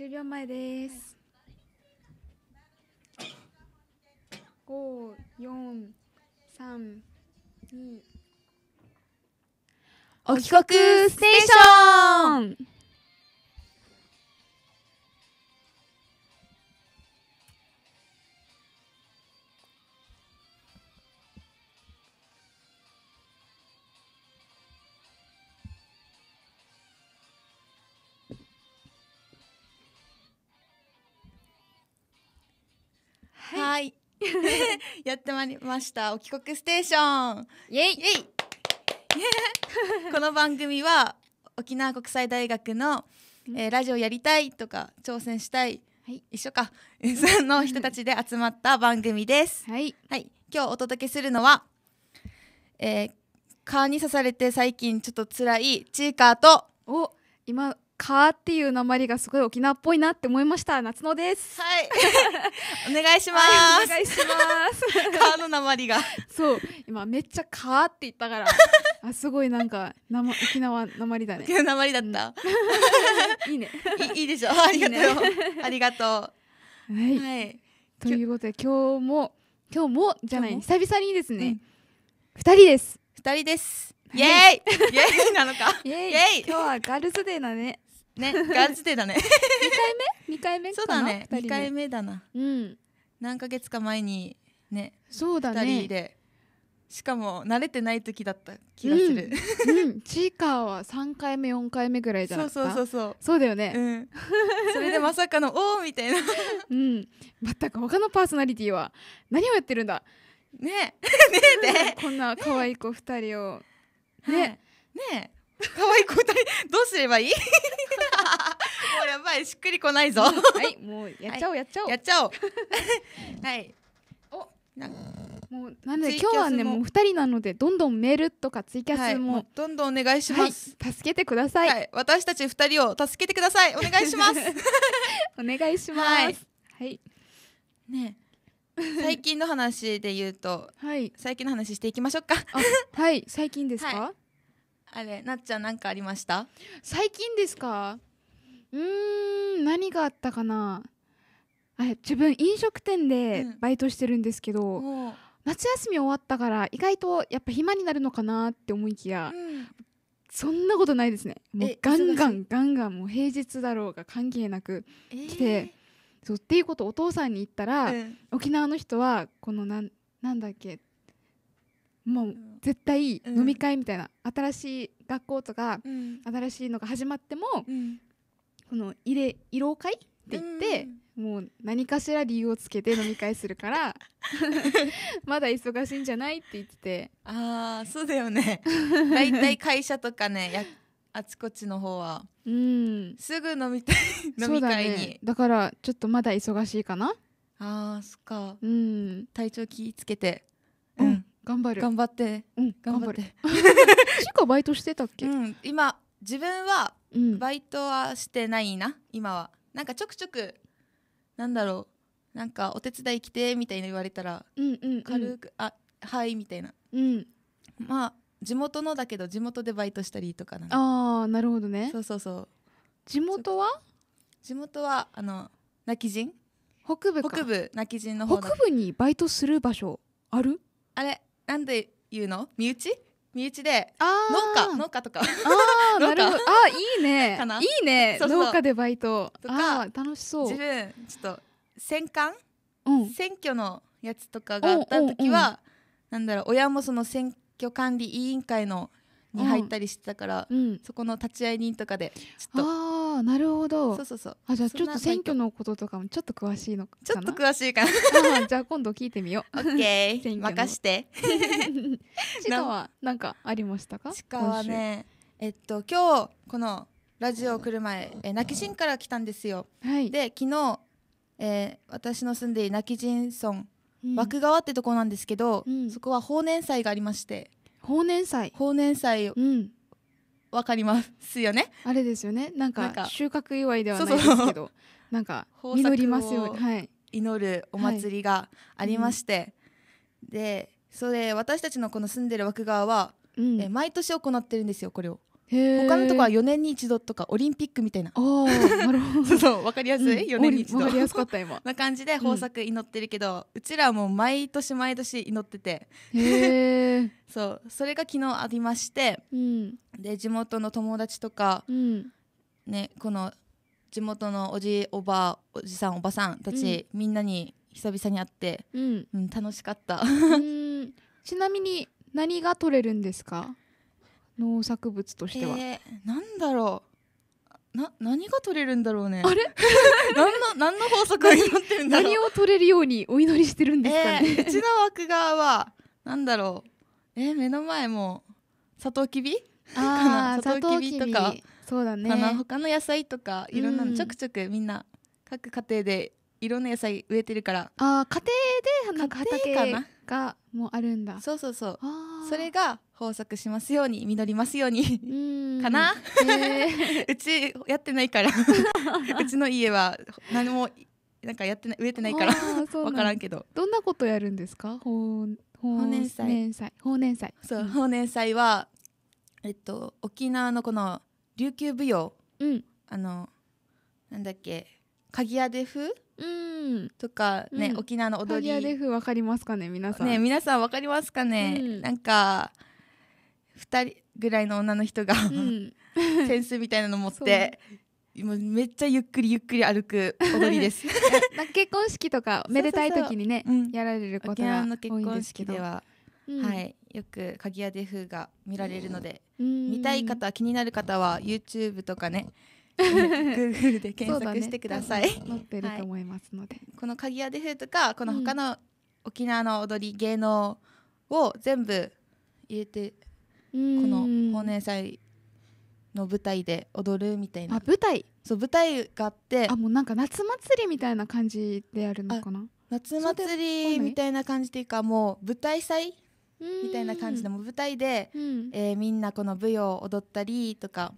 10秒前です。五、四、三、二。お帰国ステーションはい やってまいりました「お帰国ステーション」イエイイエイ この番組は沖縄国際大学の、えー、ラジオやりたいとか挑戦したい、はい、一緒か の人たちで集まった番組です、はい、はい、今日お届けするのは、えー、蚊に刺されて最近ちょっと辛いチーカーとお今かっていう訛りがすごい沖縄っぽいなって思いました夏野ですはい お願いします、はい、お願いしますかの訛りがそう今めっちゃかって言ったから あすごいなんかな、ま、沖縄訛りだね沖縄りだった、いいねいいでしょありがとう、ね、ありがとう、はい、はい、ということで今日も今日もじゃない久々にですね、うん、2人です2人ですイエーイイエーイなのかイエーイ今日はガールズデーだねねガチでだね2回目二回目そうだね二回目だなうん何ヶ月か前にねそうだね2人でしかも慣れてない時だった気がする、うん、うチ ーカーは3回目4回目ぐらいじゃなそうそうそうそうそうだよね、うん、それでまさかの「おお!」みたいな うんたく他のパーソナリティは何をやってるんだ ねえねえねこんな可愛い子2人をねねえ、ね可愛い子二どうすればいいもうやばいしっくりこないぞはいもうやっちゃおう、はい、やっちゃおうやっちゃおう はいおなんもうなんで今日はねもう二人なのでどんどんメールとかツイキャスもはい、もどんどんお願いします、はい、助けてください、私たち二人を助けてくださいお願いします お願いしますはいね最近の話で言うと、はい、最近の話していきましょうかはい最近ですか、あれなっちゃん何かありました最近ですかうん何があったかなあ自分飲食店でバイトしてるんですけど、うん、夏休み終わったから意外とやっぱ暇になるのかなって思いきや、うん、そんなことないですねもうガンガンガンガンもう平日だろうが関係なく来て、えー、そうっていうことお父さんに言ったら、うん、沖縄の人はこのなんなんだっけもう絶対飲み会みたいな、新しい学校とか、新しいのが始まっても、この入れ慰労会って言って、もう何かしら理由をつけて飲み会するから まだ忙しいんじゃないって言っててああそうだよね 大体会社とかねやあちこちの方はうんすぐ飲みたい飲み会にだ,、ね、だからちょっとまだ忙しいかなあーそっかうん体調気ぃつけてうん、うん、頑張る頑張ってうん頑張って バイトしてたっけ、うん、今自分はバイトはしてないな、今はなんかちょくちょくなんだろうなんかお手伝い来てみたいな言われたら、うんうん、軽く「あはい」みたいな、うん、まあ地元のだけど地元でバイトしたりとかなああなるほどねそうそうそう地元は地元はあの泣き人北部北部人の北部にバイトする場所あるあれなんで言うの身内身内で農家農家とかあ なるあいいねいいね農家でバイトとか楽しそう自分ちょっと戦艦、うん、選挙のやつとかがあった時は、うなんだろう親もその選挙管理委員会のに入ったりしてたから、うん、そこの立ち会い人とかでちょっとあなるほどそうそうそうあじゃあちょっと選挙のこととかもちょっと詳しいのかなちょっと詳しいかな じゃあ今度聞いてみよう OK 任して ちかは何かありましたかはねえっと今日このラジオを来る前、え泣き神から来たんですよ、はい、で昨日、えー、私の住んでいる泣き神村、うん、枠川ってとこなんですけど、うん、そこは法年祭がありまして法年祭法年祭、うん、わかりますよねあれですよねなんか収穫祝いではないですけどなんか祈りますよはい祈るお祭りがありまして、はいうん、でそれ私たちのこの住んでる枠川は、うん、え毎年行ってるんですよこれを他のとこは4年に一度とかオリンピックみたいなあなるほど そう分かりやすい、うん、4年に一度分かりやすかった今な感じで豊作祈ってるけど、うん、うちらはもう毎年毎年祈っててへえ そうそれが昨日ありまして、うん、で地元の友達とか、うん、ねこの地元のおじおばおじさんおばさんたち、みんなに久々に会って、うん楽しかった ちなみに何が取れるんですか農作物としては、えー、なんだろうな何が取れるんだろうねあれ 何の何の法則がなってるんだろう何を取れるようにお祈りしてるんですかね、えー、うちの枠側はなんだろうえー、目の前もサトウキビあなサトウキビとかそうだね他の野菜とかいろんなのちょくちょくみんな各家庭でいろんな野菜植えてるからあ家庭でなんか畑がもうあるんだそうそうそうそれが豊作しますように実りますようにかな、えー、うちやってないから うちの家は何もなんかやってない植えてないから分からんけどどんなことやるんですかほうほう年祭ほう年祭そう、うん、ほうはえっと沖縄のこの琉球舞踊、うん、あのなんだっけ鍵屋で風うんとかね、うん、沖縄の踊り。鍵屋アデフわかりますかね皆さん。ね皆さんわかりますかね、うん、なんか2人ぐらいの女の人が、うん、扇子みたいなの持って今めっちゃゆっくりゆっくり歩く踊りです 結婚式とかめでたい時にねやられることが多いんですけどでは、うん、はい、よく鍵屋で風が見られるので、うん、見たい方気になる方は YouTube とかね Google で検索してください、ね、載ってると思いますので、はい、この鍵屋で風とかこの他の沖縄の踊り、芸能を全部入れての法然祭の舞台で踊るみたいなあ舞台そう舞台があってあもうなんか夏祭りみたいな感じでやるのかな夏祭りみたいな感じっていうかもう舞台祭みたいな感じでも舞台で、うん、えー、みんなこの舞踊を踊ったりとか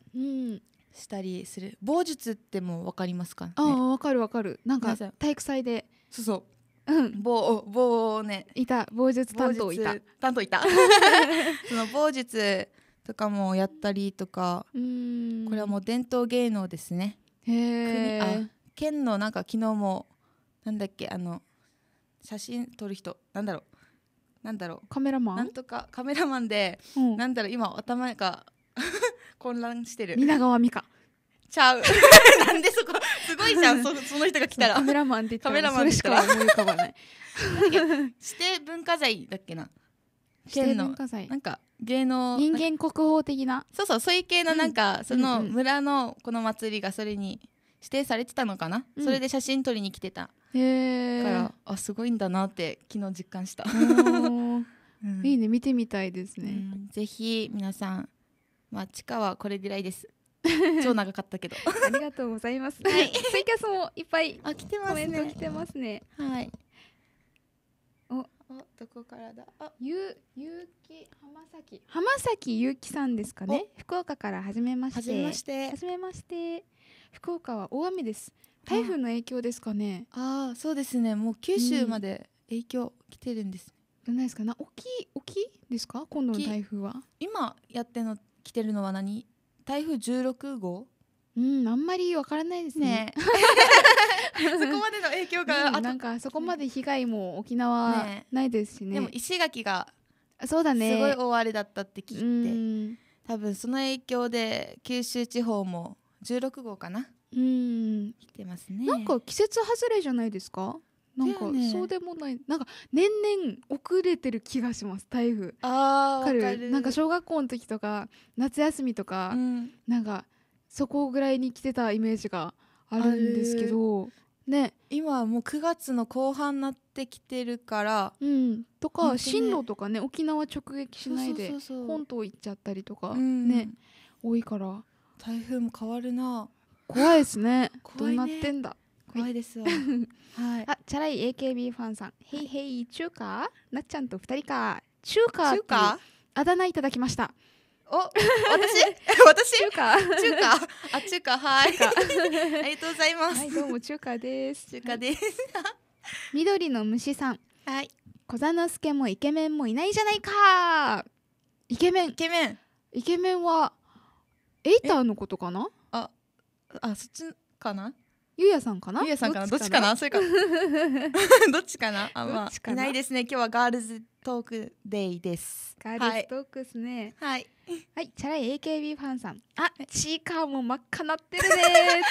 したりする棒術ってもう分かりますかねああ分かる分かるなんか体育祭でそうそううん棒棒ねいた棒術担当いた担当いた その棒術とかもやったりとかこれはもう伝統芸能ですねへあ県のなんか昨日もなんだっけあの写真撮る人なんだろうなんだろうカメラマンなんとかカメラマンで、うん、なんだろう今頭が 混乱してる皆川美香ちゃう なんでそこいじゃんそ その人が来たらカメラマンって言ったらカメラマンしかない指定文化財だっけな指定文化財なんか芸能人間国宝的なそうそうそういう系のなんか、うん、その村のこの祭りがそれに指定されてたのかな、うん、それで写真撮りに来てたへからあすごいんだなって昨日実感した、うん、いいね見てみたいですね、ぜひ皆さんまあ地下はこれぐらいです 超長かったけどありがとうございます。はい、ツイキャスもいっぱい。あ、来てますね。来てますね。はい。お、お、どこからだ。あ、ゆ、ゆうき、浜崎。浜崎ゆうきさんですかね。福岡から始めまして。初めまして。初めまして。福岡は大雨です。台風の影響ですかね。ああ、そうですね。もう九州まで影響来てるんです。じゃないですかな。き沖、沖ですか。今度の台風は。今やっての、来てるのは何。台風16号うんあんまりわからないですね そこまでの影響があ、ね、なんかそこまで被害も沖縄ないですしね、ね、でも石垣がそうだねすごい大荒れだったって聞いて多分その影響で九州地方も16号かなうん来てますねなんか季節外れじゃないですかなんか、そうでもないなんか年々遅れてる気がします台風あかるなんか小学校の時とか夏休みとか、うん、なんかそこぐらいに来てたイメージがあるんですけどね今はもう9月の後半になってきてるから、うん、とか、進路とかね沖縄直撃しないで本島行っちゃったりとかね、うん、多いから台風も変わるな怖いですねどうなってんだ怖いですよ。はい。あ、チャラい AKB ファンさん。へいへい、中華なっちゃんと二人か。中華中華あだ名いただきました。お、私 私中華中華あ、中華、はい。ありがとうございます。はい、どうも中華です。中華です。緑の虫さん。はい。小山之助もイケメンもいないじゃないかイケメンイケメンイケメンはエイターのことかなああそっちかなゆうやさんかなゆうやさんかなどっちかなそれかどっちかな あ、まいないですね今日はガールズトークデイです。ガールズトークですね。はい。はい、チャラい AKB ファンさん。あ、チーカーも真っ赤なってるね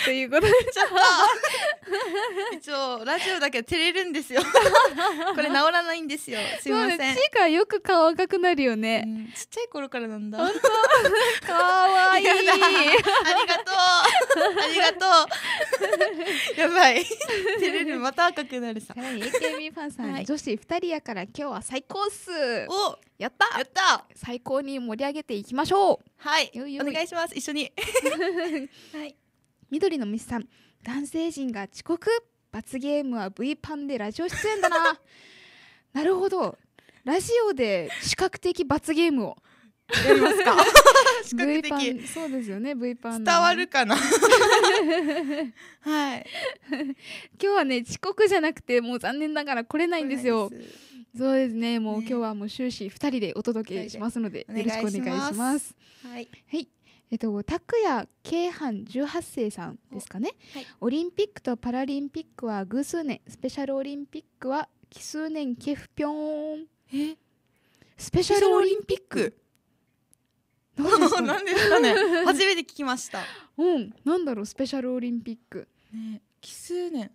ーということで。ちょっと。一応、ラジオだけは照れるんですよ。これ治らないんですよ。すいません。ね、チーカーよく顔赤くなるよね。うん、ちっちゃい頃からなんだ。本当かわいい。ありがとう。ありがとう。やばい。照れる、また赤くなるさ。チャラい AKB ファンさん、はい、女子2人やから今日は最高コーおやったやった最高に盛り上げていきましょうはいよお願いします一緒に はい緑の虫さん男性陣が遅刻罰ゲームは V パンでラジオ出演だな なるほどラジオで視覚的罰ゲームをやりますか 視覚的そうですよね V パン伝わるかなはい今日はね遅刻じゃなくてもう残念ながら来れないんですよそうですねもう、今日はもう終始二人でお届けしますのでよろしくお願いしますはい、はいえっと、拓也京阪十八世さんですかね、はい、オリンピックとパラリンピックは偶数年スペシャルオリンピックは奇数年ケフピョンえスペシャルオリンピック 何ですかね初めて聞きましたうんなんだろうスペシャルオリンピック、ね、奇数年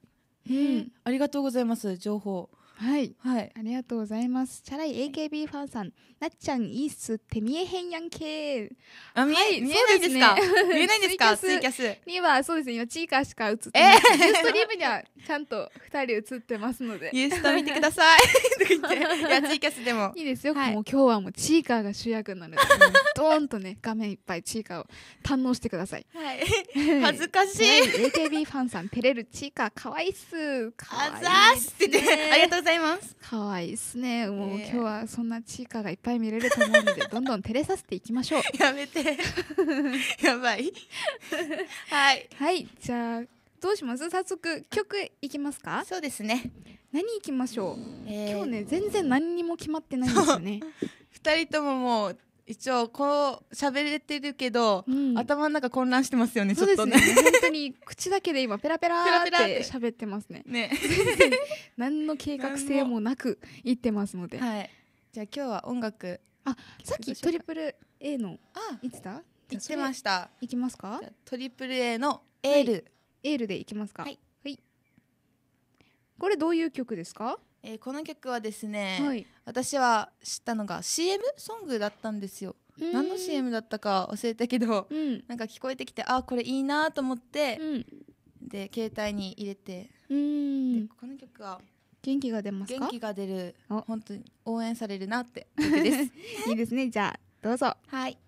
うん、ありがとうございます情報はい、はい、ありがとうございます。チャラい AKB ファンさん、はい、なっちゃんいいっすって見えへんやんけあ、見え、はい、見えないですか、見えないですかツイキャス。には、そうですね、今、チーカーしか映ってない。えー、ストリームには、ちゃんと二人映ってますので。ユースト見てください。いや、ツイキスでも。いいですよ、はい、もう今日はもうチーカーが主役なので、ドーンとね、画面いっぱいチーカーを堪能してください。はい。恥ずかしい。AKB ファンさん、照れるチーカーかわいっす。かわいい、ざーすて、ね、ありがとうございます可愛いですねもう、今日はそんなチーカがいっぱい見れると思うので どんどん照れさせていきましょうやめて やばいはいはいじゃあどうします早速曲いきますかそうですね何いきましょう、えー、今日ね全然何にも決まってないんですよね2人とももう一応こう喋れてるけど、うん、頭の中混乱してますよねちょっとね、本当に口だけで今ペラペラって喋ってますねね 何の計画性もなく言ってますので、はい、じゃあ今日は音楽あさっきトリプル A のあ言ってた言ってましたいきますかトリプル A のエール、はい、エールでいきますか、はい、はい、これどういう曲ですかえー、この曲はですね、はい、私は知ったのが CM ソングだったんですよ。何の CM だったか忘れたけど、うん、なんか聞こえてきてあこれいいなと思って、うん、で携帯に入れてでこの曲は元気が出ます元気が出る本当に応援されるなって いいですねじゃあどうぞはい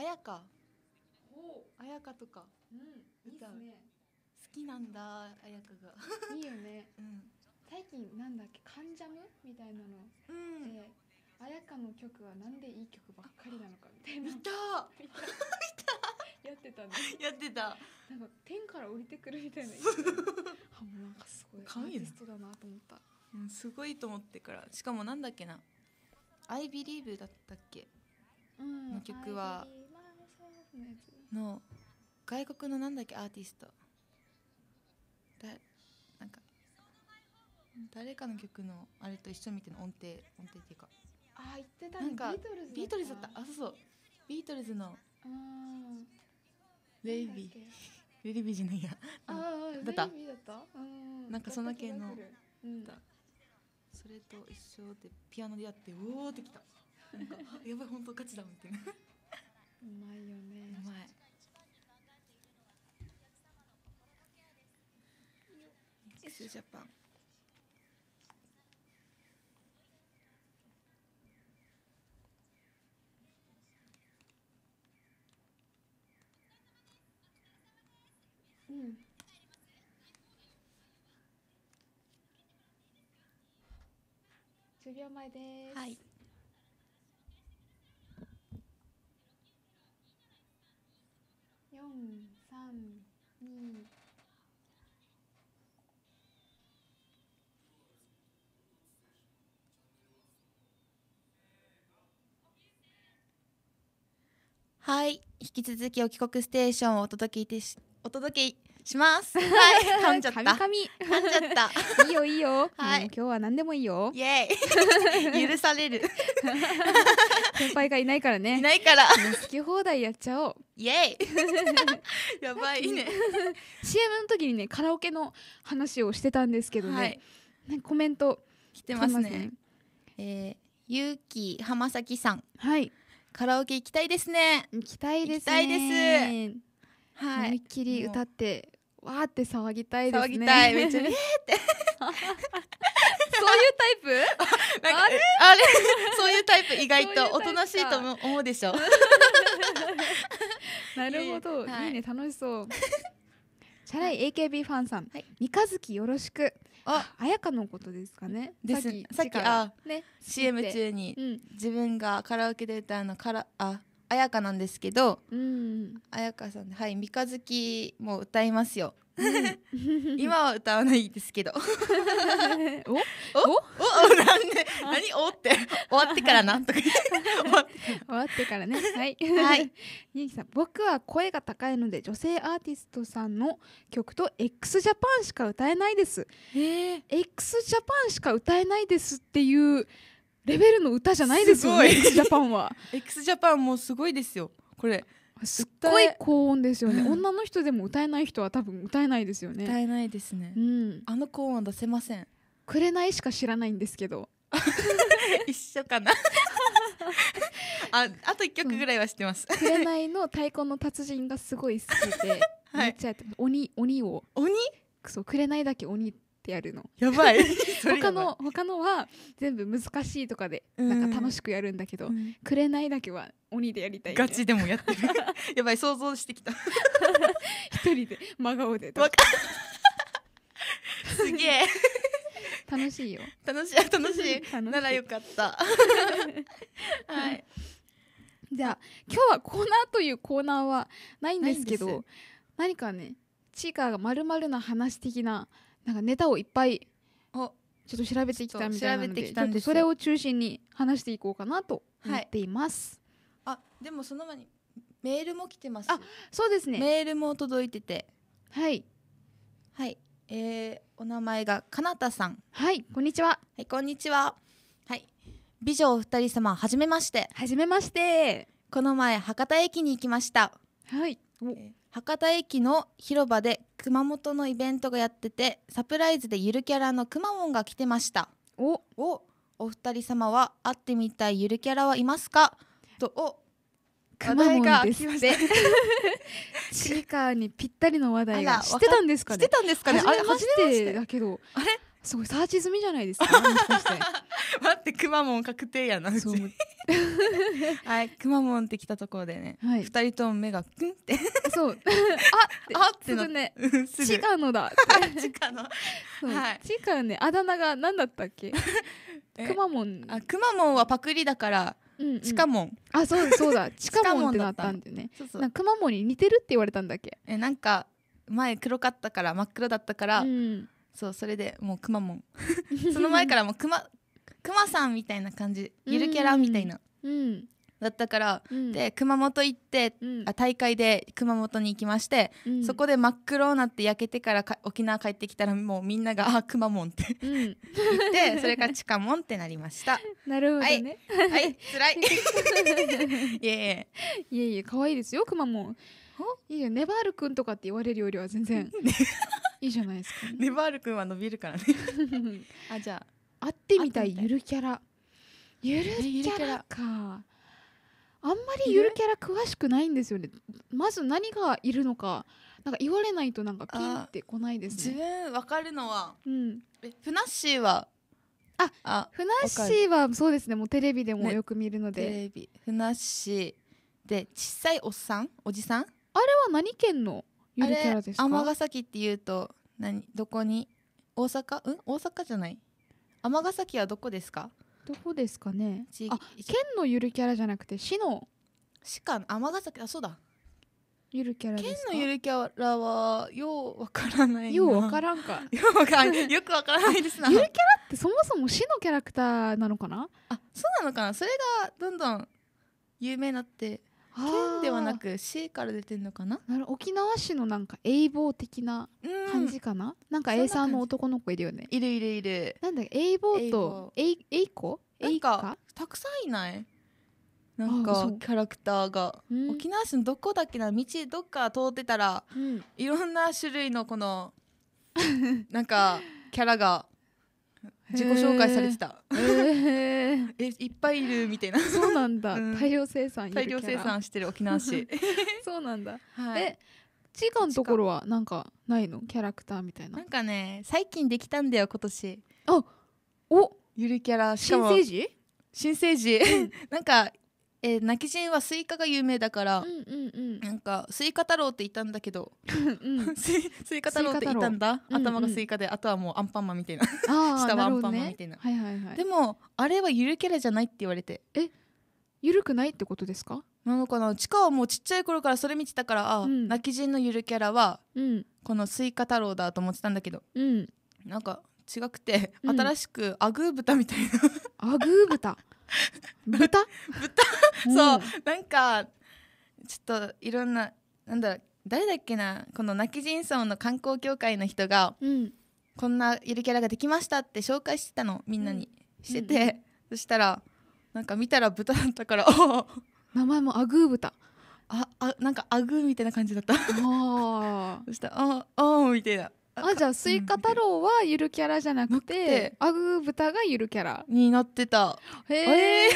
あや彩あやかとか、うん、いいですね好きなんだあやかが いいよね、うん、最近なんだっけカンジャムみたいなの、うん、でやかの曲はなんでいい曲ばっかりなのかみたいな見た 見たやってたね やってたなんか天から降りてくるみたいなあもうなんかすごいアーティスだなと思った、うん、すごいと思ってからしかもなんだっけな「I believe」だったっけ、うん、の曲は「の外国のなんだっけアーティストだなんか誰かの曲のあれと一緒みたいな音程音程っていうかあ言ってたなんかビートルズだったあそうそうビートルズのレイビーレイビーじゃないやあだったレイビーだったなんかその系のそれと一緒でピアノでやってうおーってきたなんかやばい本当ガチだみたいなうまいよねうまいスジャパンうん10秒前ですはい432はい引き続きお帰国ステーションをお届けいてしお届けします。はい、噛んじゃった。噛み噛んじゃった。いいよいいよ。はい、今日は何でもいいよ。イエーイ。許される。先輩がいないからね。いないから。好き放題やっちゃおう。イエーイ。やばいね。CM の時にねカラオケの話をしてたんですけどね。コメント来てますね。ねえー、ゆうき浜崎さん。はい。カラオケ行きたいですね。行きたいです、ね、行きたいです。はい、っきり歌ってわーって騒ぎたいですね騒ぎたいめっちゃ そういうタイプ あれあれそういうタイプ意外とおとなしいと思うでしょうなるほど、はい、いいね楽しそうチャラい AKB ファンさん、はい、三日月よろしくあ綾香のことですかねですさっきあ、ね、CM 中に、うん、自分がカラオケで歌うのからあ彩香なんですけど、うん、彩香さんはい三日月も歌いますよ 今は歌わないですけど おおおお なんで何おって終わってからなとか終わってからねはいはいゆきさん僕は声が高いので女性アーティストさんの曲と x ジャパンしか歌えないです x ジャパンしか歌えないですっていうレベルの歌じゃないですよね x ジャパンは x ジャパンもすごいですよこれすっごい高音ですよね女の人でも歌えない人は多分歌えないですよね歌えないですね、うん、あの高音出せませんくれないしか知らないんですけど 一緒かなああと一曲ぐらいは知ってます、くれないの太鼓の達人がすごい好きで、はい、めっちゃやって鬼鬼を鬼そう紅だけ鬼ってやるのやばい 他の他のは全部難しいとかでなんか楽しくやるんだけど「くれない」だけは鬼でやりたいガチでもやってる やばい想像してきた一人で真顔ですげえ楽しいよ楽しい楽しいならよかった はいじゃあ今日はコーナーというコーナーはないんですけど何かねチーカーがまるな話的ななんかネタをいっぱいちょっと調べてきたみたいなのでちそれを中心に話していこうかなと思っています、はい、あでもその前にメールも来てますあそうですねメールも届いててはいはいえー、お名前がかなたさんはいこんにちははいこんにちははい美女お二人様はじめましてはじめましてこの前博多駅に行きましたはい、えー博多駅の広場で熊本のイベントがやっててサプライズでゆるキャラのくまモンが来てましたおおお二人様は会ってみたいゆるキャラはいますかとおくまモンですって チーカーにぴったりの話題が知ってたんですかね知ってたんですかねあれ初めてだけどあれすごいサーチ済みじゃないですか。しかして待ってくまモン確定やな。そう はいくまモンって来たところでね。はい。二人とも目がくんって。そう。ああってね。チカのだ。チカノ。はい。チカねあだ名が何だったっけ？くまモン。あくまモンはパクリだから。うんうん、チあそうそうだチカもんってなったんだよねそうそうなくまモンに似てるって言われたんだっけえなんか前黒かったから真っ黒だったから、うんそうそれでもうくまモン その前からもうくまくまさんみたいな感じゆるキャラみたいな、うん、だったから、うん、で熊本行って、うん、あ大会で熊本に行きまして、うん、そこで真っ黒なって焼けてからか沖縄帰ってきたらもうみんなが「あくまモン」って言って、それが「ちかもん」ってなりました なるほどねはい、はい、つらいいえいえいえいえ可愛いですよくまモンいいよネバールくんとかって言われるよりは全然いいじゃないですか、ね、ネバール君は伸びるからね あじゃあ会ってみたいゆるキャラゆるキャラかあんまりゆるキャラ詳しくないんですよねまず何がいるのかなんか言われないとなんかピンってこないですね自分分かるのは、うん、えフナッシーはああフナッシーはそうですねもうテレビでもよく見るので、ね、テレビフナッシーで小さいおっさんおじさんあれは何県のゆるキャラですか尼崎っていうと何どこに大阪うん大阪じゃない尼崎はどこですかどこですかねあ県のゆるキャラじゃなくて市の市か尼崎あそうだゆるキャラ県のゆるキャラはようわからないようわからんか よくわからないですなゆるキャラってそもそも市のキャラクターなのかなあそうなのかなそれがどんどん有名になって県ではなく市から出てるのかななる沖縄市のなんか英語的な感じかな、うん、なんか A さんの男の子いるよねいるいるいるなんだっけ英語と英語英語たくさんいないなんかキャラクターが、うん、沖縄市のどこだっけな道どっか通ってたら、うん、いろんな種類のこの なんかキャラが自己紹介されてたええいっぱいいるみたいなそうなんだ、うん、大量生産大量生産してる沖縄市 そうなんだ、はい、えチカのところはなんかないのキャラクターみたいななんかね最近できたんだよ今年あおゆるキャラ新生児新生児 なんかえー、泣き人はスイカが有名だから、うんうんうん、なんかスイカ太郎っていたんだけど、うん、スイカ太郎っていたんだ、頭がスイカで、あとはもうアンパンマンみたいな 下はアンパンマンみたいな、ねはいはいはい、でもあれはゆるキャラじゃないって言われてえゆるくないってことですかなのかなちかはもうちっちゃい頃からそれ見てたからあ、うん、泣き人のゆるキャラは、うん、このスイカ太郎だと思ってたんだけど、うん、なんか違くて、新しくアグー豚みたいな アグー豚 豚豚そうなんかちょっといろんななんだ誰だっけなこの泣き人村の観光協会の人が、うん、こんなゆるキャラができましたって紹介してたのみんなに、してて、うん、そしたらなんか見たら豚だったから名前もアグー豚ああなんかアグーみたいな感じだった そしたら「ああ」みたいなあじゃあスイカ太郎はゆるキャラじゃなくて、うん、アグ豚がゆるキャラになってたへえ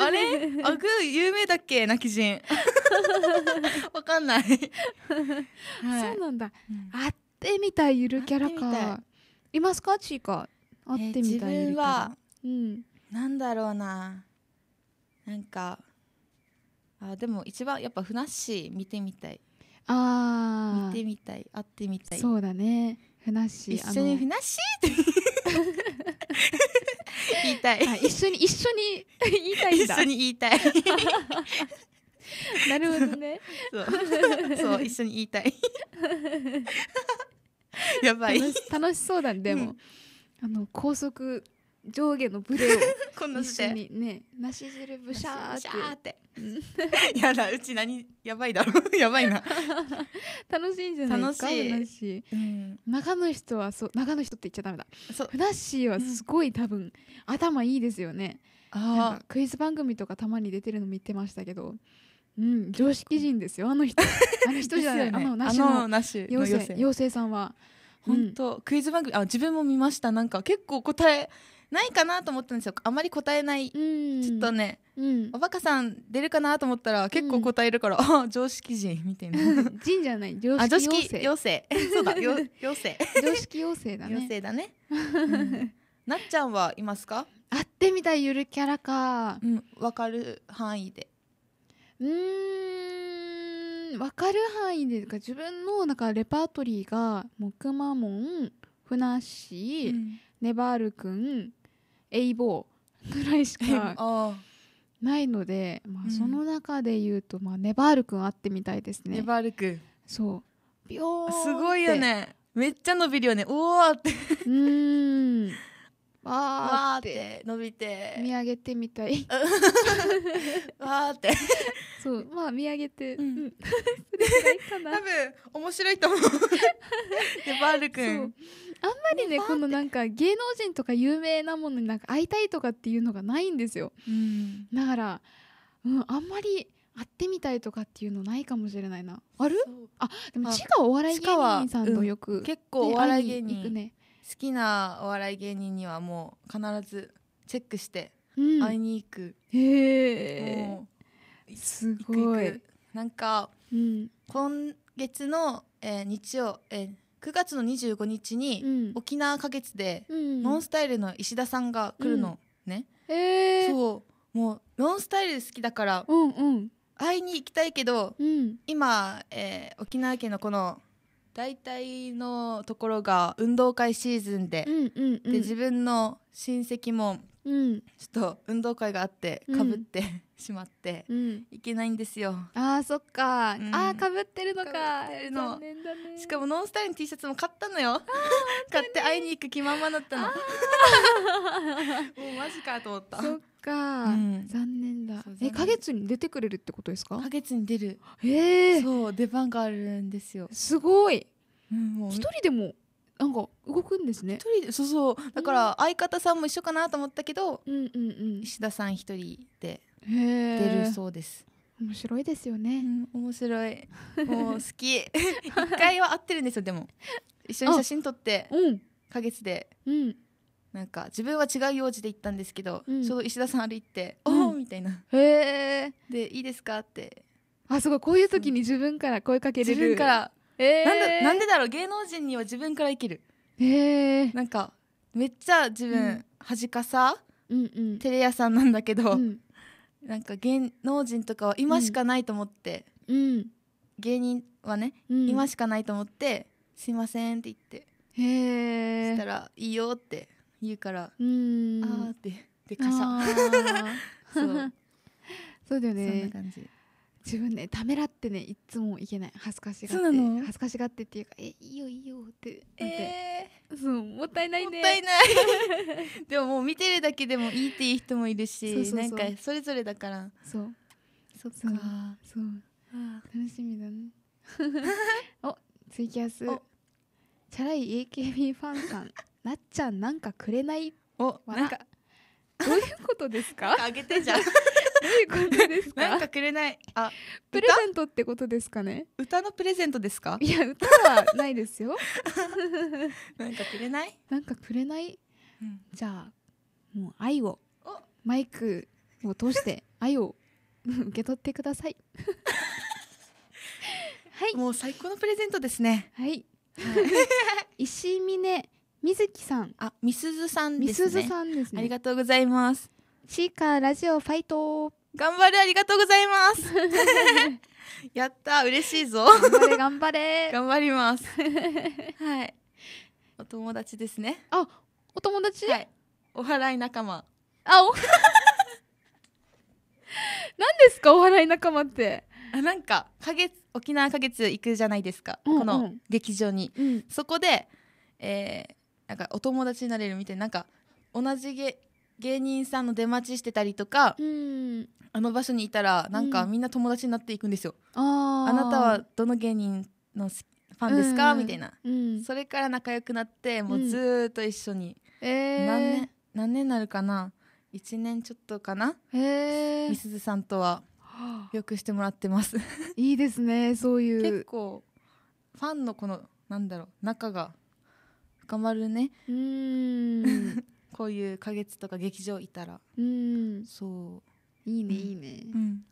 あれアグ有名だっけなき人 わかんない、はい、そうなんだ、うん、あってみたいゆるキャラかいますかちいかあってみたいゆるキャラ、えー、うんなんだろうななんかあでも一番やっぱふなっしー見てみたいあ見てみたい会ってみたいそうだねふなっしー一緒にふなっしーって 言いたい一緒に一緒に言いたいんだ一緒に言いたい なるほどねそう一緒に言いたい やばい楽しそうだねでも、うん、あの高速上下のブレを 一緒にねなし汁ブシャーってやだうち何やばいだろ やばいな 楽しいんじゃないか楽しい、うん、中の人はそう中の人って言っちゃダメだそうフナッシーはすごい、うん、頭いいですよねああクイズ番組とかたまに出てるの見てましたけどうん、常識人ですよあの人あの人じゃない、ね、あのなしの妖精妖精さんは本当、うん、クイズ番組あ自分も見ましたなんか結構答えないかなと思ったんですよあまり答えない、うん、ちょっとね、うん、おバカさん出るかなと思ったら結構答えるから、うん、常識人みたいな人じゃない常識妖精 そうだ妖精常識妖精だね妖精だね、なっちゃんはいますか会ってみたいゆるキャラかうん分かる範囲でうんわかる範囲でか自分のなんかレパートリーがもくまもんふなっしー、うん、ネバールくんエイボーぐらいしかないので、まあ、その中で言うと、まあ、ネバール君会ってみたいですね。ネバール君そうビヨーすごいよねめっちゃ伸びるよねうおってうんわーって伸びて見上げてみたい わーってそうまあ見上げて、うん、多分面白いと思う でバールくんあんまりねこのなんか芸能人とか有名なものになんか会いたいとかっていうのがないんですよ、うん、だから、うん、あんまり会ってみたいとかっていうのないかもしれないなあるあでも千賀お笑い芸人さんとよく、うん、結構お笑い芸人行くね好きなお笑い芸人にはもう必ずチェックして会いに行く、うん、へえすごいなんか、うん、今月の、えー、日曜、えー、9月の25日に、沖縄花月で、ノンスタイルの石田さんが来るのね、うん、えそうもうノンスタイル好きだから、うんうん、会いに行きたいけど、今、えー、沖縄県のこの大体のところが運動会シーズンでうんうんうん、で自分の親戚もちょっと運動会があってかぶって、うん、しまって、うん、いけないんですよあーそっか、うん、あかぶってるのかしかもノンスタイルの T シャツも買ったのよ買って会いに行く気まんまだったの もうマジかと思ったそっか、うん、残念だえか月に出てくれるってことですかか月に出るええー、そう出番があるんですよすごい一、うん、人でもなんか動くんですね一人でそうそうだから相方さんも一緒かなと思ったけど、うんうんうん、石田さん一人で出るそうです面白いですよね、うん、面白い もう好き 一回は会ってるんですよでも一緒に写真撮ってうん、か月で、うんなんか自分は違う用事で行ったんですけど、うん、ちょうど石田さん歩いて「おお!」みたいな「へえ!」で「いいですか?」ってあすごいこういう時に自分から声かけれる自分からえなんだなんでだろう芸能人には自分から生きるへえなんかめっちゃ自分、恥かさ、うんうん、テレ屋さんなんだけど、うん、なんか芸能人とかは今しかないと思って、うん、芸人はね、うん、今しかないと思って「すいません」って言ってへえしたら「いいよ」って言うからうんあーってでかシャそうそうだよねそんな感じ自分ねためらってねいつもいけない恥ずかしがって恥ずかしがってっていうかえいいよいいよってえー、そうもったいないねもったいない でももう見てるだけでもいいっていう人もいるしそなんかそれぞれだからそうそっかそう楽しみだね おツイキャスチャラい AKB ファンさんなっちゃんなんかくれないおなんかどういうことですか あげてじゃんどういうことですかなんかくれないあプレゼントってことですかね歌のプレゼントですかいや歌はないですよ なんかくれないなんかくれない、うん、じゃあもう愛をマイクを通して愛を受け取ってください はいもう最高のプレゼントですねはい、石峰水木さん。あ、みすずさんでみすずね。さんですありがとうございます。シーカーラジオファイト。頑張れありがとうございます。やった嬉しいぞ。頑張れ頑張れ。頑張ります。はい。お友達ですね。あ、お友達？はい。お笑い仲間。あ、お。何ですかお笑い仲間って。あなんか花月沖縄花月行くじゃないですか、うんうんこの劇場にうん。そこで、えーなんかお友達になれるみたいななんか同じ芸芸人さんの出待ちしてたりとか、うん、あの場所にいたらなんかみんな友達になっていくんですよ。うん、あなたはどの芸人のファンですか、うん、みたいな、それから仲良くなってもうずっと一緒に、えー、何年何年になるかな1年ちょっとかな、えみすずさんとはよくしてもらってます いいですねそういう結構ファンのこのなんだろう仲が頑まるねうん こういう花月とか劇場いたらうんそういいねいいね、うん、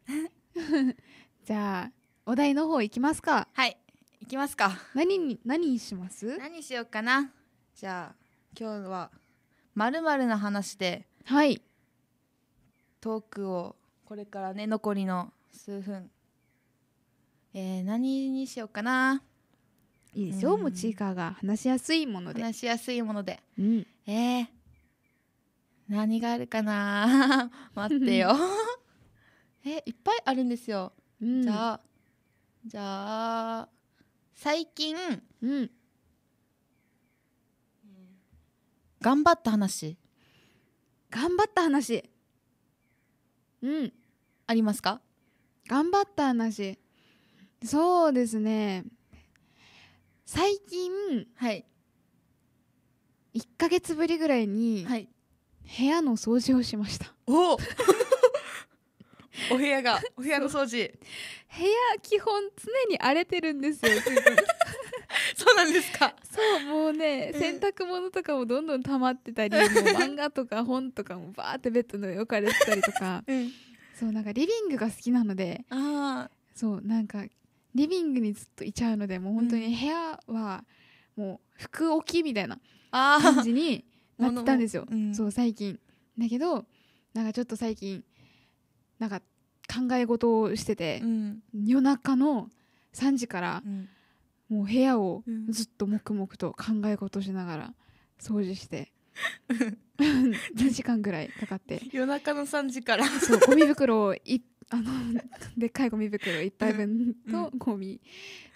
じゃあお題の方いきますかはいいきますか何に何にします何しようかなじゃあ今日はまるまるの話ではいトークをこれからね残りの数分えー、何にしようかないいですよ、うん、もうちいかが話しやすいもので話しやすいもので、うん、えー、何があるかな 待ってよ えいっぱいあるんですよ、うん、じゃあじゃあ最近、うん、頑張った話頑張った話うんありますか頑張った話そうですね最近、はい、1か月ぶりぐらいに、はい、部屋の掃除をしましたおお お部屋がお部屋の掃除部屋基本常に荒れてるんですよ そうなんですかそうもうね洗濯物とかもどんどん溜まってたり、うん、もう漫画とか本とかもバーってベッドの置かれてたりとか、うん、そうなんかリビングが好きなのでそうなんかリビングにずっといちゃうのでもう本当に部屋はもう服置きみたいな感じになってたんですよ、うん、そう最近だけどなんかちょっと最近なんか考え事をしてて、うん、夜中の3時から、もう部屋をずっと黙々と考え事しながら掃除して。2 時間ぐらいかかって夜中の3時からそうゴミ袋をあの でっかいゴミ袋1杯分とゴミ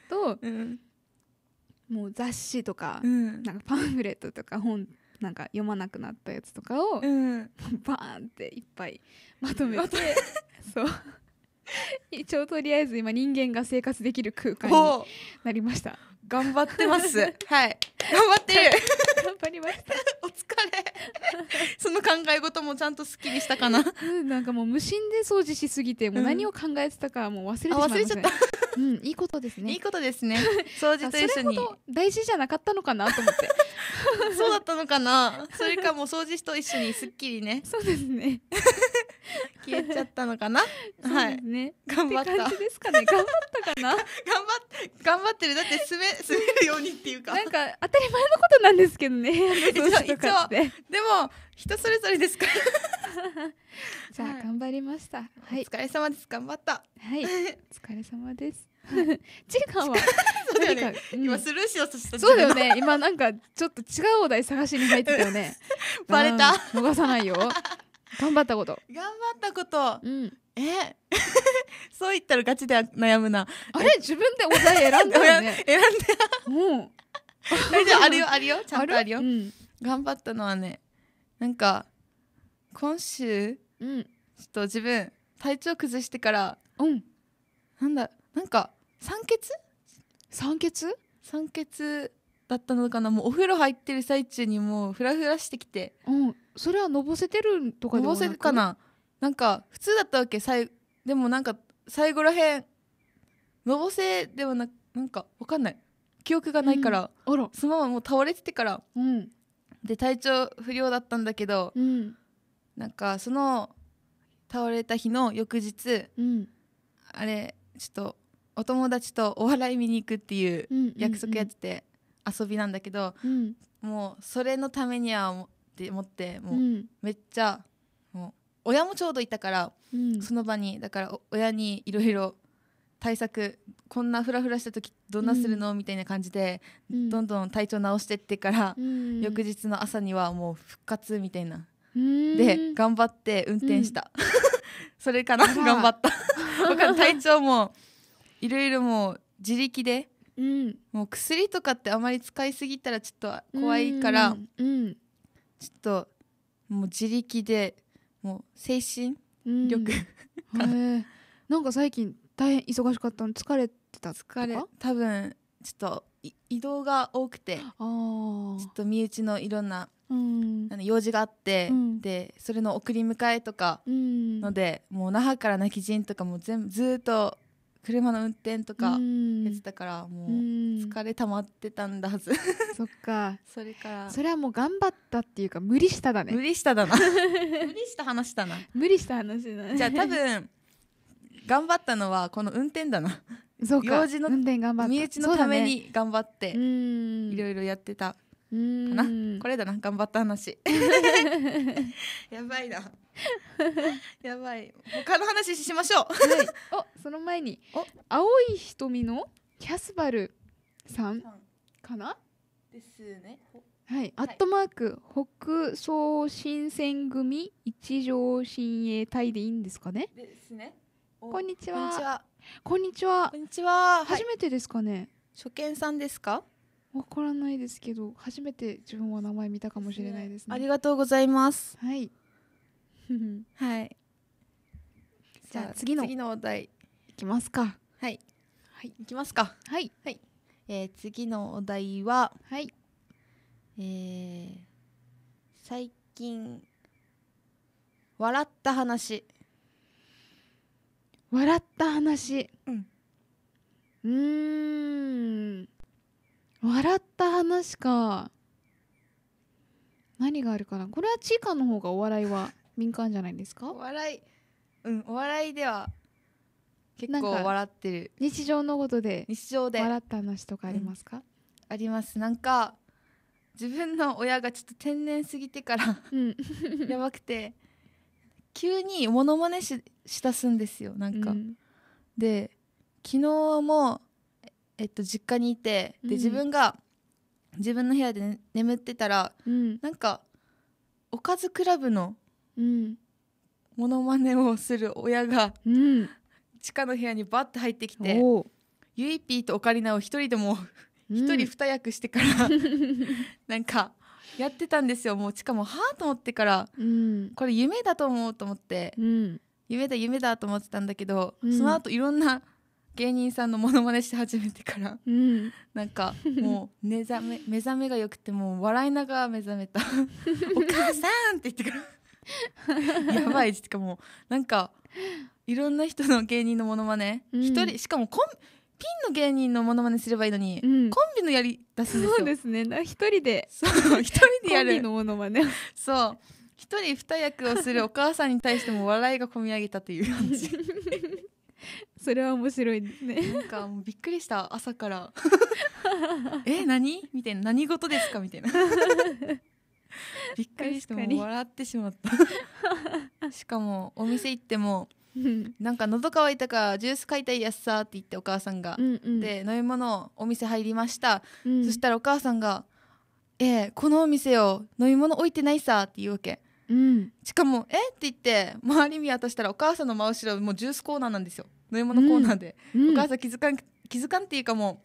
と、もう雑誌とか,、なんかパンフレットとか本なんか読まなくなったやつとかを、バーンっていっぱいまとめてそう一応とりあえず今人間が生活できる空間になりました頑張ってます はい頑張ってる頑張りました お疲れ その考え事もちゃんとすっきりしたかな、うん、なんかもう無心で掃除しすぎてもう何を考えてたかもう忘れてしまいま、ね、う忘れちゃったうん、いいことですね。いいことですね。掃除と一緒に。大事じゃなかったのかなと思って。そうだったのかな。それかも掃除と一緒にすっきりね。そうですね。消えちゃったのかな。ね、はい。ね。頑張った。ですかね。頑張ったかな。頑張っ頑張ってるだって滑 滑るようにっていうかなんか当たり前のことなんですけどね 一応でも人それぞれですから じゃあ頑張りました、はい、お疲れ様です頑張ったはいお疲れ様ですチリはそうだよね、うん、今スルーしようとしたそうだよね今なんかちょっと違うお題探しに入ってたよねバレた逃さないよ頑張ったこと頑張ったこと、うん、え そう言ったらガチで悩むなあれ自分でお題選んだよね 選んだもう大丈夫あるよあるよ ちゃんとあるよ、うん、頑張ったのはねなんか今週、うん、ちょっと自分体調崩してからうんなんだなんか酸欠酸欠酸欠だったのかなもうお風呂入ってる最中にもうフラフラしてきてうんそれはのぼせてるとかではなくのぼせかななんか普通だったわけでもなんか最後らへんのぼせではななんかわかんない記憶がないから、うん、そのままもう倒れててから、うん、で体調不良だったんだけど、うん、なんかその倒れた日の翌日、うん、あれちょっとお友達とお笑い見に行くっていう約束やってて遊びなんだけど、もうそれのためにはって思ってもうめっちゃもう親もちょうどいたから、うん、その場にだから親にいろいろ対策こんなふらふらした時どんなするの、みたいな感じで、うん、どんどん体調直してってから、うん、翌日の朝にはもう復活みたいなで頑張って運転した、それから頑張った 体調もいろいろもう自力で、もう薬とかってあまり使いすぎたらちょっと怖いから、ちょっともう自力でもう精神力、うん、なんか最近大変忙しかったの疲れてたとか疲れ多分ちょっと移動が多くてちょっと身内のいろんな、うん、あの用事があって、うん、でそれの送り迎えとかので、うん、もう那覇から泣き陣とかも全部ずっと車の運転とかやってたからもう疲れ溜まってたんだはず そっか それからそれはもう頑張ったっていうか無理しただね無理しただな 無理した話だな無理した話だねじゃあ多分頑張ったのはこの運転だなそうか用事の運転頑張った身内のために頑張っていろいろやってた、かなこれだな頑張った話 やばいな やばい他の話しましょう、はい、おその前にお青い瞳のキャスバルさんかなですねはい、アットマーク北総新選組一条新鋭隊でいいんですかね。ですね。こんにちは。こんにちは。こんにちは。初めてですかね。初見さんですか。わからないですけど初めて自分は名前見たかもしれないですねありがとうございますはい はいじゃあ次の次のお題いきますかはいはいいきますかはいはい、えー、次のお題ははいえー、最近笑った話笑った話うんうん笑った話か何があるかなこれはちいかの方がお笑いは民間じゃないですかお笑いうんお笑いでは結構笑ってる日常のことで日常で笑った話とかありますか、うん、ありますなんか自分の親がちょっと天然すぎてから、うん、やばくて急にモノマネししたすんですよなんか、うん、で昨日もえっと、実家にいてで自分が自分の部屋で、ね、眠ってたら、うん、なんかおかずクラブのものまねをする親が、うん、地下の部屋にバッて入ってきてゆいぴーとオカリナを一人でも一人二役してから、うん、なんかやってたんですよもうしかもはあと思ってから、うん、これ夢だと思うと思って、夢だ夢だと思ってたんだけど、その後いろんな芸人さんのモノマネして始めてから、うん、なんかもう目覚め 目覚めがよくてもう笑いながら目覚めた お母さんって言ってから やばいってかもうなんかいろんな人の芸人のモノマネ一、うん、人しかもコンピンの芸人のモノマネすればいいのに、うん、コンビのやり出すんですよそうですね一人でそう一人でやるのモノマネそう一人二役をするお母さんに対しても笑いがこみ上げたという感じそれは面白いねなんかもうびっくりした朝から え何みたいな何事ですかみたいな びっくりしても笑ってしまったしかもお店行ってもなんか喉乾いたからジュース買いたいやっさって言ってお母さんが、うんうん、で飲み物お店入りました、うん、そしたらお母さんが「えー、このお店を飲み物置いてないさ」って言うわけ、うん、しかも「えっ?」って言って周り見渡したらお母さんの真後ろもうジュースコーナーなんですよ飲み物コーナーで、お母さん気づかん気づかんっていうかも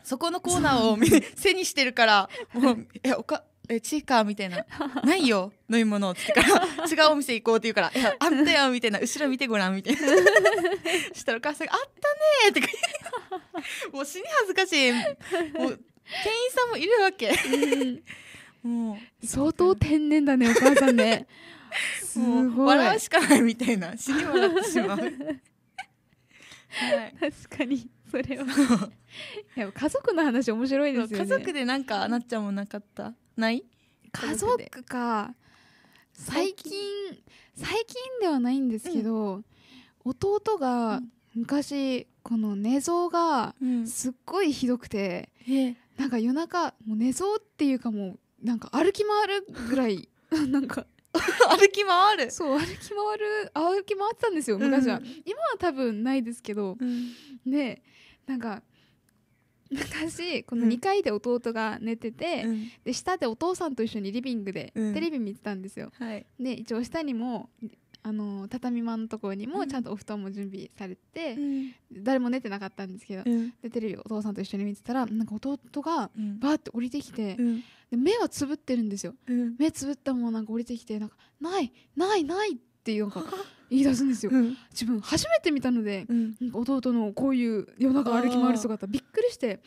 うそこのコーナーを 背にしてるからもう「えおかえチーカー」みたいな「ないよ飲み物」っつってから「違うお店行こう」って言うから「いやあったよ」みたいな「後ろ見てごらん」みたいなしたらお母さんが「あったね」ってもう死に恥ずかしいもう店員さんもいるわけ、うん、もう相当天然だねお母さんね笑うしかないみたいな死に笑ってしまうはい、確かにそれはいや家族の話面白いですよね家族でなんかなっちゃんもなかったない家族か最近最近ではないんですけど、うん、弟が昔、この寝相がすっごいひどくて、うん、なんか夜中もう寝相っていうかもうなんか歩き回るぐらい なんか 歩き回るそう歩き回る歩き回ってたんですよ昔は、うん、今は多分ないですけど、うん、でなんか昔この2階で弟が寝てて、うん、で下でお父さんと一緒にリビングでテレビ見てたんですよ、はい、で一応下にもあの畳間のところにもちゃんとお布団も準備されて、うん、誰も寝てなかったんですけど、うん、でテレビお父さんと一緒に見てたらなんか弟がバーって降りてきて、うん、で目はつぶってるんですよ、目つぶったままなんか降りてきてなんかないないないっていうなんか 言い出すんですよ、自分初めて見たので、なん、か弟のこういう夜中歩き回る姿びっくりして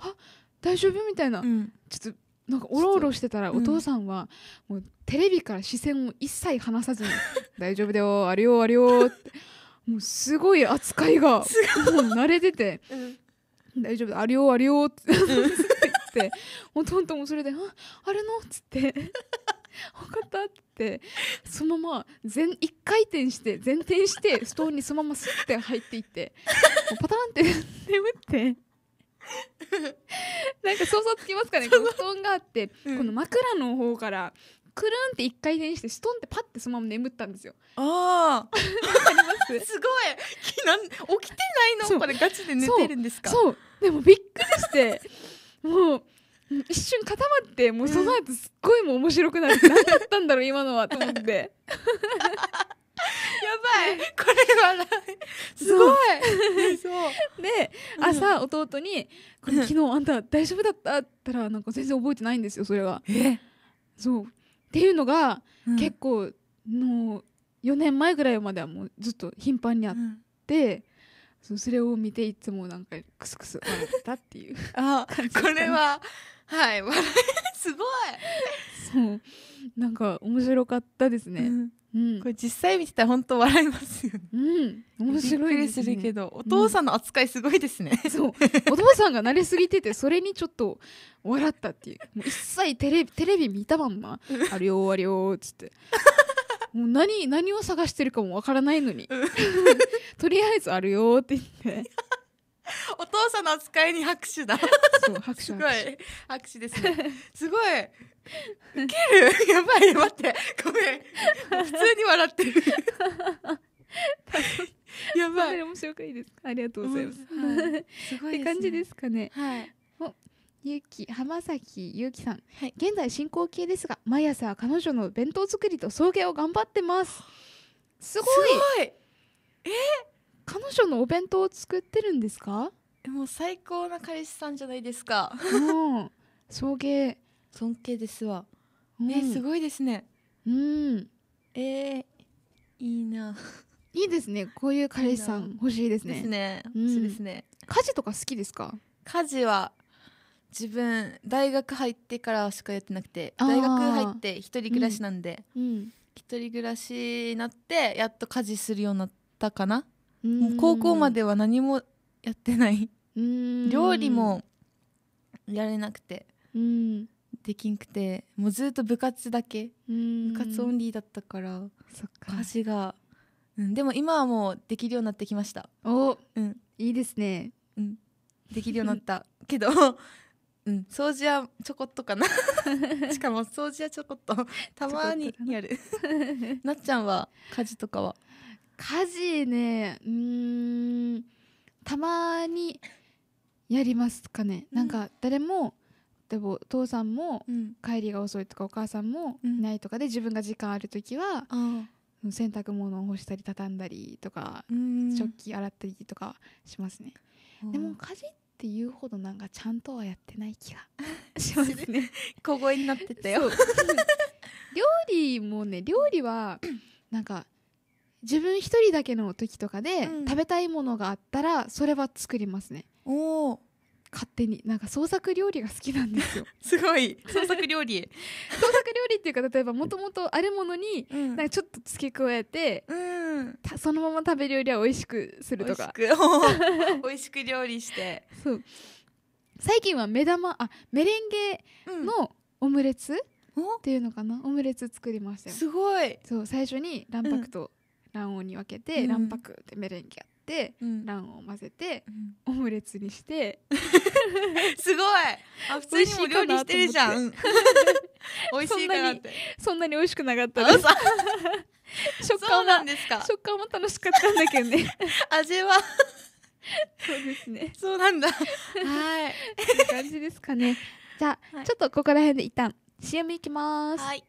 あ大丈夫みたいな、ちょっとなんかおろおろしてたらお父さんはもうテレビから視線を一切離さずに「大丈夫だよあれよあれよ」ってもうすごい扱いがもう慣れてて「大丈夫だあれよあれよ」ってって弟もそれで「ああれの?」っつって分かったってそのまま全1回転して前転してストーンにそのままスッて入っていってパターンって 眠って。なんか想像つきますかね布団があって、うん、この枕の方からくるんって一回転してストンってパッてそのまま眠ったんですよ。ああす すごいなん起きてないのこれガチで寝てるんですかそうでもびっくりしてもう一瞬固まってもうその後すっごいもう面白くなる、うん、何だったんだろう今のはと思って。やばいこれ笑いすごいそうで朝弟に「これ昨日あんた大丈夫だった?」ったらなんか全然覚えてないんですよそれは。えそうっていうのが、うん、結構の4年前ぐらいまではもうずっと頻繁にあって、うん、それを見ていつもなんかクスクス笑ったっていうあこれははい笑いすごいそうなんか面白かったですね、うんうん、これ実際見てたら本当笑いますよね。うん、面白いです、ね、けど、お父さんの扱いすごいですね。うん、そう、お父さんが慣れすぎてて、それにちょっと笑ったっていう。もう一切テレビ、テレビ見たまんま、あるよあれよっつって。もう何、何を探してるかもわからないのに。とりあえずあるよって言って。お父さんの扱いに拍手だ。そう、拍手。すごい。拍手ですね。すごい。ウケる やばい待ってごめん普通に笑ってる やばい面白くいですありがとうございます、はい、すごい、ね、って感じですかねはいおゆき浜崎ゆうきさん、はい、現在進行形ですが毎朝彼女の弁当作りと送迎を頑張ってますすごいえ彼女のお弁当を作ってるんですかもう最高な彼氏さんじゃないですか送迎尊敬ですわ、うん、すごいですねうんえー、いいないいですねこういう彼氏さん欲しいですねですね、うん、ですね家事とか好きですか家事は自分大学入ってからしかやってなくて大学入って一人暮らしなんで、うんうん、一人暮らしになってやっと家事するようになったかな、うん、高校までは何もやってない料理もやれなくて、うん、できんくてもうずっと部活だけ部活オンリーだったからそ家事が、うん、でも今はもうできるようになってきましたお、うん、いいですね、うん、できるようになった けど、うん、掃除はちょこっとかな しかも掃除はちょこっとたまにやるなっちゃんは家事とかは家事ねうんたまにやりますかね、なんか誰もでもお父さんも帰りが遅いとかお母さんもいないとかで自分が時間ある時は洗濯物を干したり畳んだりとか食器洗ったりとかしますね。でも家事っていうほどなんかちゃんとはやってない気が しますね小声になってたよ料理もね料理は なんか自分一人だけの時とかで食べたいものがあったらそれは作りますね。お勝手になんか創作料理が好きなんですよ すごい創作料理 創作料理っていうか例えばもともとあるものになんかちょっと付け加えて、うん、そのまま食べるよりは美味しくするとか 美味しく料理してそう最近は目玉あメレンゲのオムレツ、うん、っていうのかなオムレツ作りましたよすごいそう最初に卵白と卵黄に分けて、うん、卵白でメレンゲやて、卵を混ぜて、オムレツにして すごいあ普通にも料理してるじゃん 美味しいかなってそんなに美味しくなかったです 食感は食感も楽しかったんだけどね味はそうですねそうなんだはいこん感じですかねじゃあ、はい、ちょっとここら辺で一旦 CM いきますはい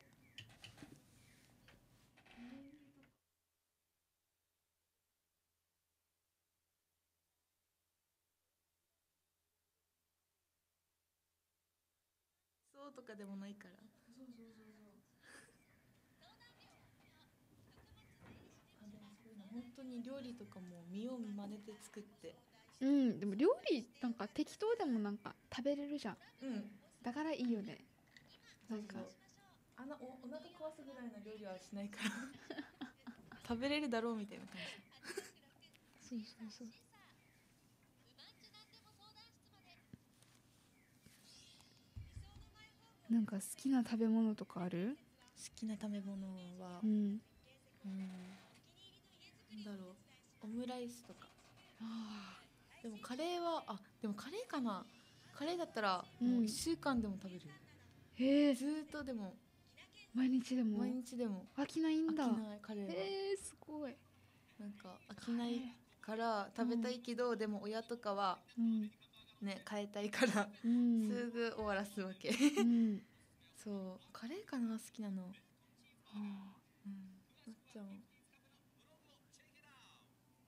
でもないからそうそうそうそうあでもそういうの本当に料理とかも身を真似て作ってうんでも料理なんか適当でもなんか食べれるじゃんうんだからいいよねなんかあのおお腹壊すぐらいの料理はしないから 食べれるだろうみたいな感じそうそうそうなんか好きな食べ物とかある好きな食べ物は、うん、うん、なんだろうオムライスとかああでもカレーはあでもカレーかなカレーだったらもう1週間でも食べる、うん、へえずっとでも毎日でも毎日でも飽きないんだ飽きないカレーはえー、すごいなんか飽きないから食べたいけど、うん、でも親とかは、うん、ね変えたいからすぐ終わらすわけうん、そうカレーかな好きなの、はあうん、なっちゃん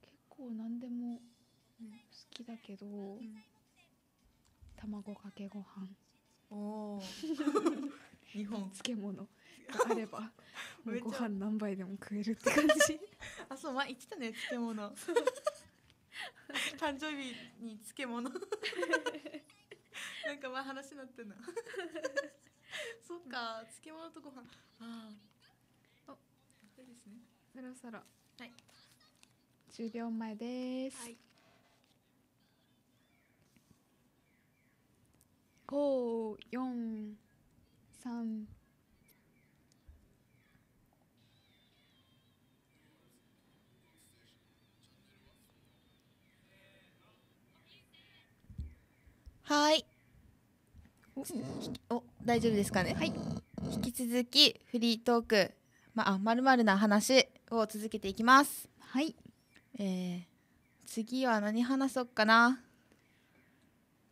結構何でも好きだけど、うん、卵かけご飯おお 日本漬物があれば ご飯何杯でも食えるって感じあそう前言ってたね漬物 誕生日に漬物なんかまあ話になってんな そっか漬物とご飯ああおいいですねそろそろはい10秒前です、はい、5 4 3はいお大丈夫ですかねはい引き続きフリートークまあまるまるな話を続けていきますはいえー、次は何話そうかな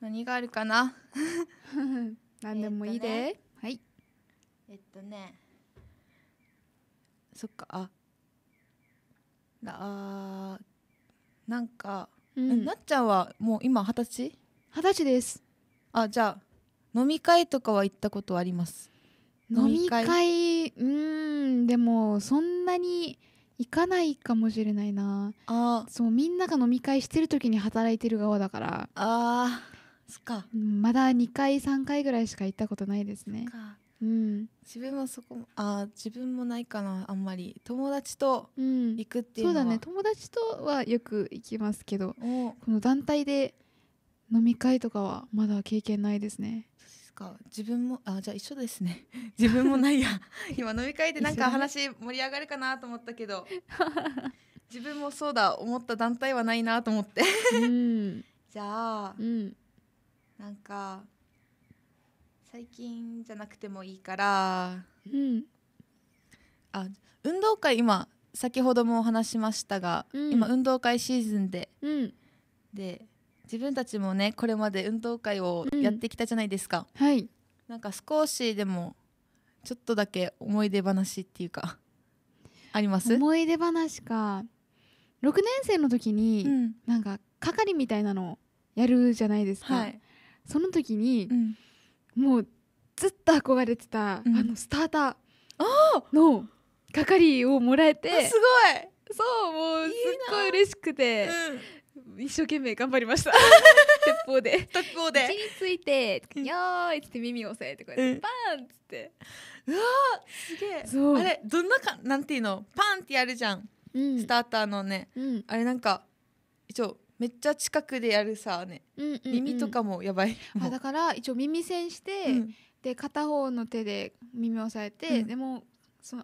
何があるかな 何でもいいで、ね、はいえっとねそっかああなんか、うん、なっちゃんはもう今二十歳二十歳ですあじゃあ飲み会とかは行ったことあります飲み会うんでもそんなに行かないかもしれないなあそうみんなが飲み会してる時に働いてる側だからあそっかまだ2回3回ぐらいしか行ったことないですねうん、自分もそこあ自分もないかなあんまり友達と行くっていうのは、うん、そうだね友達とはよく行きますけどこの団体で飲み会とかはまだ経験ないですね自分もあじゃあ一緒ですね 自分もないや 今飲み会でなんか話盛り上がるかなと思ったけど自分もそうだ思った団体はないなと思って、じゃあ、うん、なんか最近じゃなくてもいいから、うん、あ運動会今先ほどもお話しましたが、うん、今運動会シーズンで、で自分たちもねこれまで運動会をやってきたじゃないですか、うん、はいなんか少しでもちょっとだけ思い出話っていうか あります思い出話か6年生の時に、うん、なんか係みたいなのやるじゃないですか、はい、その時に、うん、もうずっと憧れてた、うん、あのスターターの係をもらえてすごいそうもうすっごい嬉しくて、いい一生懸命頑張りました 鉄砲で鉄砲でについて「よーい」っつって耳を押さえてこうやってンっつって、うわすげえあれどんなかなんていうのパンってやるじゃん、うんスターターのねうんあれなんか一応めっちゃ近くでやるさね耳とかもやばい、あだから一応耳栓して、うんで片方の手で耳を押さえて、うんでもその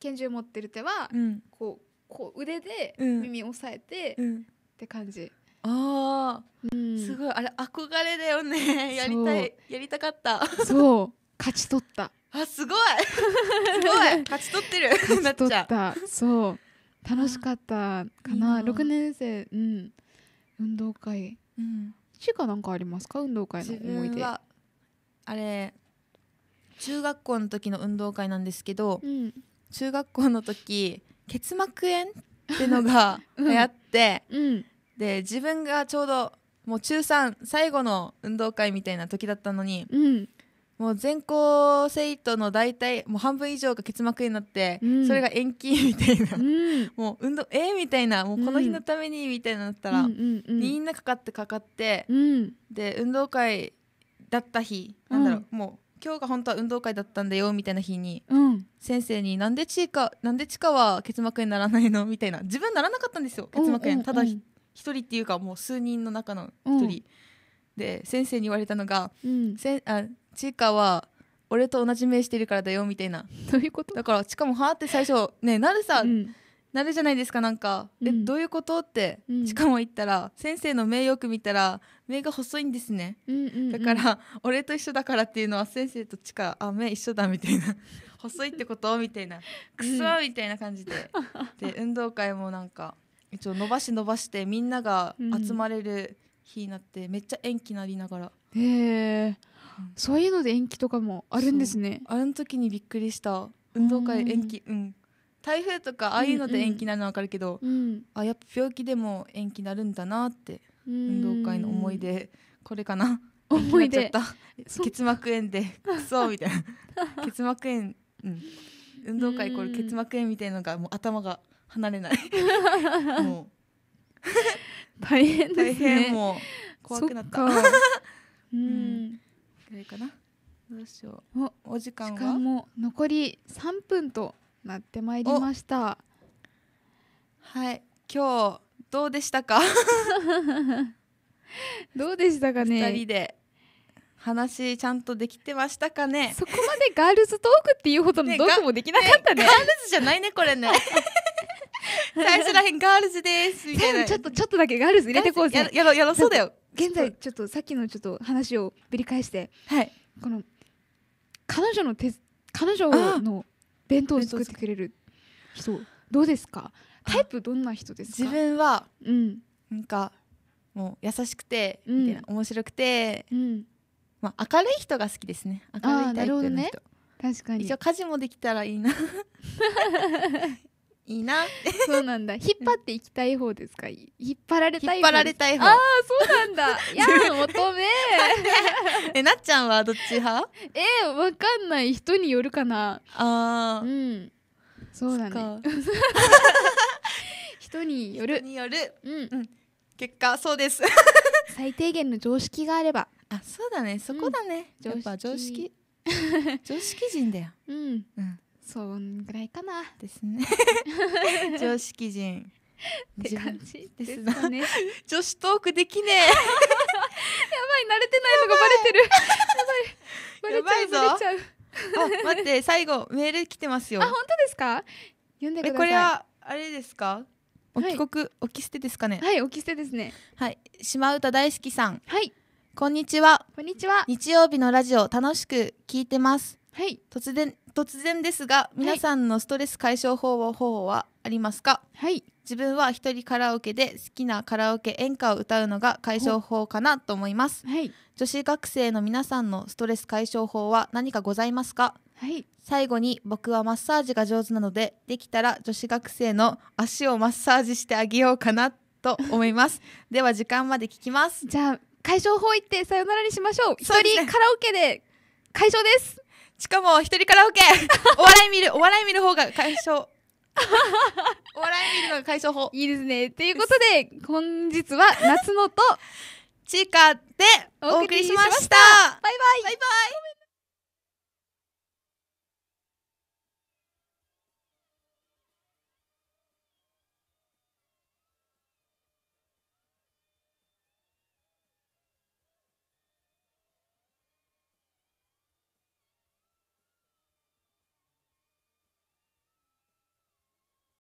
拳銃持ってる手はうんこうこう腕で耳を押さえて、うんって感じああ、うん、すごいあれ憧れだよねやりたいやりたかったそう勝ち取った あすごいすごい 勝ち取ってる勝ち取ったそう楽しかったかな六年生うん運動会うんちかなんかありますか運動会の思い出あれ中学校の時の運動会なんですけど、うん、中学校の時結膜炎っっていうのが流行って、うん、で自分がちょうどもう中3最後の運動会みたいな時だったのに、うん、もう全校生徒の大体もう半分以上が結膜になって、うん、それが延期みたいな、うん、もう運動えー、みたいなもうこの日のためにみたいなったら、うん、みんなかかってかかって、で運動会だった日なんだろう、もう今日が本当は運動会だったんだよみたいな日に、うん、先生になんでちいなんでちかは結膜炎ならないのみたいな自分ならなかったんですよ結膜炎、ただ一人っていうかもう数人の中の一人、で先生に言われたのが「うん、せあちいは俺と同じ目してるからだよ」みたいなどういうことだからちかもはあって最初「ねなるさ、うんなるじゃないですかなんか、うん、えどういうことって、うん、しかも言ったら先生の目よく見たら目が細いんですね、うんうんうん、だから俺と一緒だからっていうのは先生とちかあ目一緒だみたいな 細いってことみたいなくそみたいな感じで、うん、で運動会もなんか一応伸ばし伸ばしてみんなが集まれる日になって、めっちゃ延期なりながらへえそういうので延期とかもあるんですねあの時にびっくりした運動会延期うん台風とかああいうので延期になるの分かるけど、うんうん、あやっぱ病気でも延期になるんだなって運動会の思い出これかな思い出た 結膜炎でクソみたいな 結膜炎、うん、運動会これ結膜炎みたいなのがもう頭が離れない もう大変ですね大変もう怖くなったうん、これかなどうしようお時間はも残り3分となってまいりましたはい今日どうでしたか どうでしたかね2人で話ちゃんとできてましたかねそこまでガールズトークっていうほどのトークもできなかったね、ねね、ガールズじゃないねこれね 最初らへんガールズですみたいなちょっとちょっとだけガールズ入れてこうぜやろやろそうだよ現在ちょっとさっきのちょっと話をぶり返して、はい、この彼女の手彼女の弁当を作ってくれる人どうですかタイプどんな人です自分は、うん、なんかもう優しくて、うん、面白くて、うん、まあ、明るい人が好きですね明るいタイプの人、ね、確かに一応家事もできたらいいな いいなそうなんだ引っ張っていきたい方ですか引っ張られたい方ああそうなんだ やや求め えなっちゃんはどっち派えー、わかんない人によるかなああ。うんそうだね 人による人による、うん、うん、結果そうです最低限の常識があればあそうだねそこだね、うん、常識常識人だようん、うんそんぐらいかなですね 常識人って感じですかね女子トークできねえやばい慣れてないのがバレてるやばいバレちゃうちゃう待って最後メール来てますよあ本当ですか読んでくだこれはあれですかお帰国、はき捨てですかねはいおき捨てですねはい島歌大好きさんはいこんにちはこんにちは日曜日のラジオ楽しく聞いてますはい突然突然ですが皆さんのストレス解消方法はありますか、はい、自分は一人カラオケで好きなカラオケ演歌を歌うのが解消法かなと思います、はい、女子学生の皆さんのストレス解消法は何かございますか、はい、最後に僕はマッサージが上手なのでできたら女子学生の足をマッサージしてあげようかなと思います では時間まで聞きますじゃあ解消法行ってさよならにしましょう一人、カラオケで解消ですしかも一人カラオケ お笑い見るお笑い見る方が解消 お笑い見るのが解消法いいですねということで本日は夏野とちかでお送りしましたバイバイバイバイ